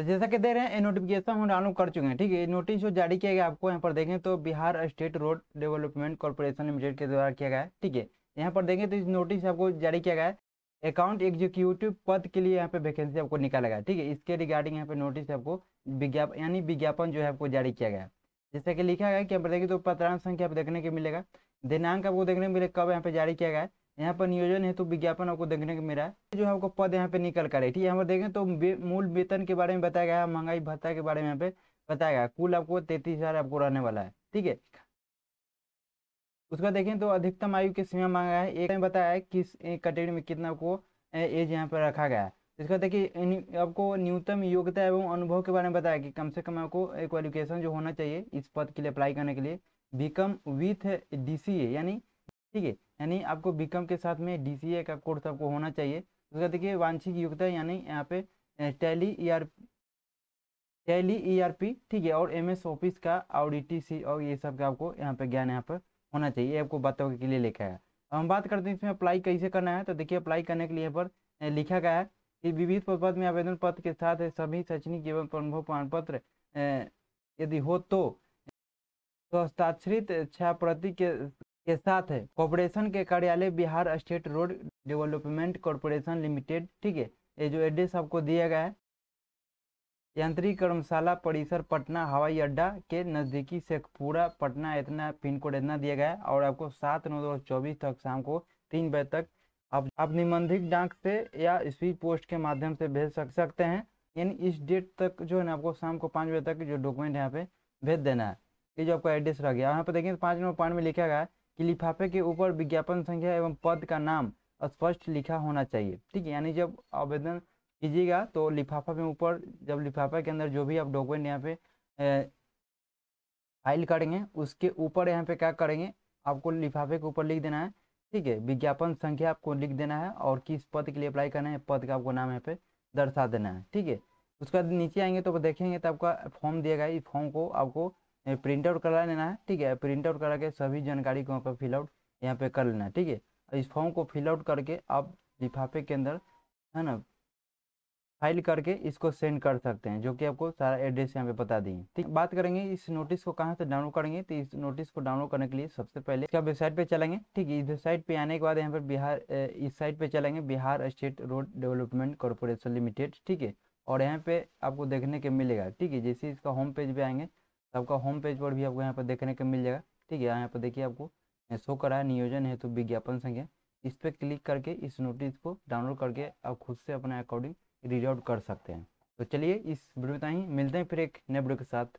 तो जैसा कि दे रहे हैं नोटिफिकेशन हम डाउनलोड कर चुके हैं ठीक है नोटिस जो जारी किया गया आपको यहाँ पर देखें तो Bihar state road development corporation limited के द्वारा किया गया है ठीक है यहाँ पर देखें तो इस नोटिस आपको जारी किया गया है अकाउंट एग्जीक्यूटिव पद के लिए यहाँ पे वैकेंसी आपको निकाला गया ठीक है इसके रिगार्डिंग यहाँ पे नोटिस आपको विज्ञापन यानी विज्ञापन जो है आपको जारी किया गया जैसा कि लिखा गया कि यहाँ पर देखिए तो पत्रांक संख्या आप देखने को मिलेगा दिनांक आपको देखने को मिलेगा कब यहाँ पे जारी किया गया है यहाँ पर नियोजन हेतु विज्ञापन आपको देखने को मिला है जो आपको पद यहाँ पे निकल कर है ठीक है यहाँ पर देखें तो मूल वेतन के बारे में बताया गया है महंगाई भत्ता के बारे में यहाँ पे बताया गया कुल आपको तैतीस हजार आपको रहने वाला है ठीक है उसका देखें तो अधिकतम आयु की सीमा मांगा है एक बताया है किस कैटेगरी में कितना आपको एज यहाँ पर रखा गया है इसका देखिए आपको न्यूनतम योग्यता एवं अनुभव के बारे में बताया कि कम से कम आपको क्वालिफिकेशन जो होना चाहिए इस पद के लिए अप्लाई करने के लिए बी कम विथ डी यानी ठीक है यानी आपको बीकॉम के साथ में डी का कोर्स आपको होना चाहिए उसका देखिए वांछित योग्यता यानी यहाँ पे Tally E R Tally E R P ठीक है और एम एस ऑफिस का और ई टी सी और ये सब का आपको यहाँ पे ज्ञान यहाँ पर होना चाहिए आपको बातों के लिए लिखा है अब हम बात करते हैं इसमें अप्लाई कैसे करना है तो देखिए अप्लाई करने के लिए यहाँ पर लिखा गया है कि विविध पद में आवेदन पत्र के साथ सभी शैक्षणिक एवं अनुभव प्रमाण पत्र यदि हो तो, तो हस्ताक्षरित छाप्रति के के साथ है कॉरपोरेशन के कार्यालय Bihar state road development corporation limited ठीक है ये जो एड्रेस आपको दिया गया है यांत्रिक कर्मशाला परिसर पटना हवाई अड्डा के नज़दीकी शेखपुरा पटना इतना पिन कोड इतना दिया गया है और आपको सात नौ दो चौबीस तक शाम को तीन बजे तक आप आप निबंधित डाक से या स्पीड पोस्ट के माध्यम से भेज सक सकते हैं यानी इस डेट तक जो है ना आपको शाम को पाँच बजे तक जो डॉक्यूमेंट यहाँ पे भेज देना है ये जो आपका एड्रेस रह गया यहाँ पर देखिए पाँच नंबर पॉइंट में लिखा गया है कि लिफाफे के ऊपर विज्ञापन संख्या एवं पद का नाम स्पष्ट लिखा होना चाहिए ठीक है यानी जब आवेदन कीजिएगा तो लिफाफा के ऊपर जब लिफाफा के अंदर जो भी आप डॉक्यूमेंट यहाँ पे फाइल करेंगे उसके ऊपर यहाँ पे क्या करेंगे आपको लिफाफे के ऊपर लिख देना है ठीक है विज्ञापन संख्या आपको लिख देना है और किस पद के लिए अप्लाई करना है पद का आपको नाम यहाँ पे दर्शा देना है ठीक है उसके बाद नीचे आएंगे तो देखेंगे तो आपका फॉर्म दिया गया इस फॉर्म को आपको प्रिंट आउट करा लेना है ठीक है प्रिंट आउट करा के सभी जानकारी को आपका फिल आउट यहाँ पे कर लेना है ठीक है इस फॉर्म को फिल आउट करके आप लिफाफे के अंदर है ना फाइल करके इसको सेंड कर सकते हैं जो कि आपको सारा एड्रेस यहाँ पे बता देंगे ठीक बात करेंगे इस नोटिस को कहाँ से डाउनलोड करेंगे तो इस नोटिस को डाउनलोड करने के लिए सबसे पहले इसका वेबसाइट पे चलेंगे ठीक है इस वेबसाइट पे आने के बाद यहाँ पर बिहार इस साइट पे चलेंगे Bihar state road development corporation limited ठीक है और यहाँ पे आपको देखने के मिलेगा ठीक है जैसे इसका होम पेज पे आएंगे तो आपका होम पेज पर भी आपको यहाँ पर देखने को मिल जाएगा ठीक है यहाँ पर देखिए आपको शो करा है नियोजन हेतु तो विज्ञापन संख्या इस पर क्लिक करके इस नोटिस को डाउनलोड करके आप खुद से अपने अकॉर्डिंग रीड आउट कर सकते हैं तो चलिए इस वीडियो में ही मिलते हैं फिर एक नए वीडियो के साथ